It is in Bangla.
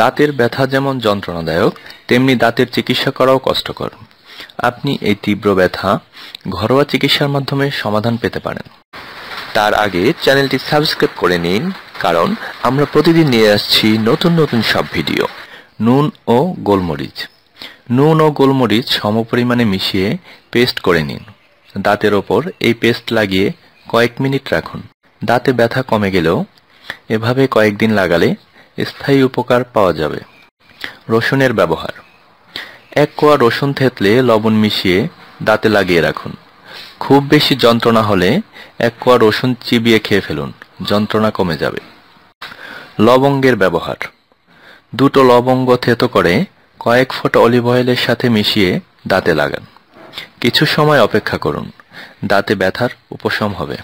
দাঁতের ব্যথা যেমন যন্ত্রণাদায়ক তেমনি দাঁতের চিকিৎসা করাও কষ্টকর আপনি এই তীব্র ব্যথা ঘরোয়া চিকিৎসার মাধ্যমে সমাধান পেতে পারেন তার আগে চ্যানেলটি সাবস্ক্রাইব করে নিন কারণ আমরা প্রতিদিন নিয়ে আসছি নতুন নতুন সব ভিডিও নুন ও গোলমরিচ নুন ও গোলমরিচ সমপরিমাণে মিশিয়ে পেস্ট করে নিন দাঁতের ওপর এই পেস্ট লাগিয়ে কয়েক মিনিট রাখুন দাঁতে ব্যথা কমে গেলেও এভাবে কয়েকদিন লাগালে স্থায়ী উপকার পাওয়া যাবে রসুনের ব্যবহার এক কোয়া রসুন থেতলে লবণ মিশিয়ে দাঁতে লাগিয়ে রাখুন খুব বেশি যন্ত্রণা হলে এক কোয়া রসুন চিবিয়ে খেয়ে ফেলুন যন্ত্রণা কমে যাবে লবঙ্গের ব্যবহার দুটো লবঙ্গ থেতো করে কয়েক ফোঁটা অলিভ অয়েলের সাথে মিশিয়ে দাঁতে লাগান কিছু সময় অপেক্ষা করুন দাঁতে ব্যথার উপশম হবে